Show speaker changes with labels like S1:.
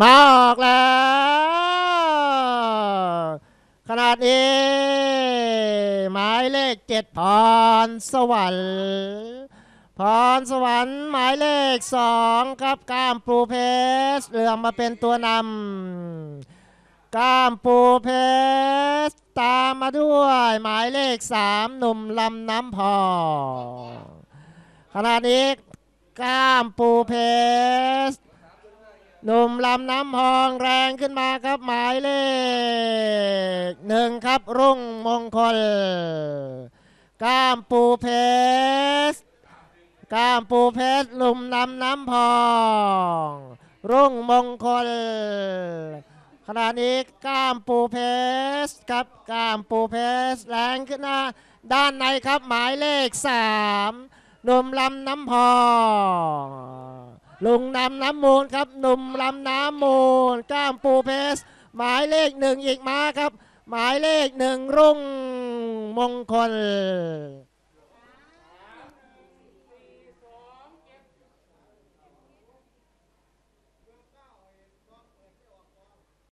S1: มาออกแล้ว ขนาดนี้ หมายเลขเจ็ดพรสวรรค์ พรสวรรค์หมายเลขสองครับก้ามปูเพสเหลือมาเป็นตัวนำก้ามปูเพสตามมาด้วยหมายเลขสามหนุ่มลำ น้ำพอ ขนาดนี้ ก้ามปูเพหนุ่มลำน้ำพองแรงขึ้นมาครับหมายเลขหนึ่งครับรุ่งมงคลก้ามปูเพชรก้ามปูเพชรหนุ่มลำน้ำพองรุ่งมงคล ขณะนี้ก้ามปูเพชรครับก้ามปูเพชรแรงขึ้นหน้าด้านในครับหมายเลขสามหนุ่มลำน้ำพองลงนำน้ำมูลครับหนุ่มลำน้ำมูล ก้ามปูเพส หมายเลขหนึ่งอีกมาครับ หมายเลขหนึ่งรุ่งมงคล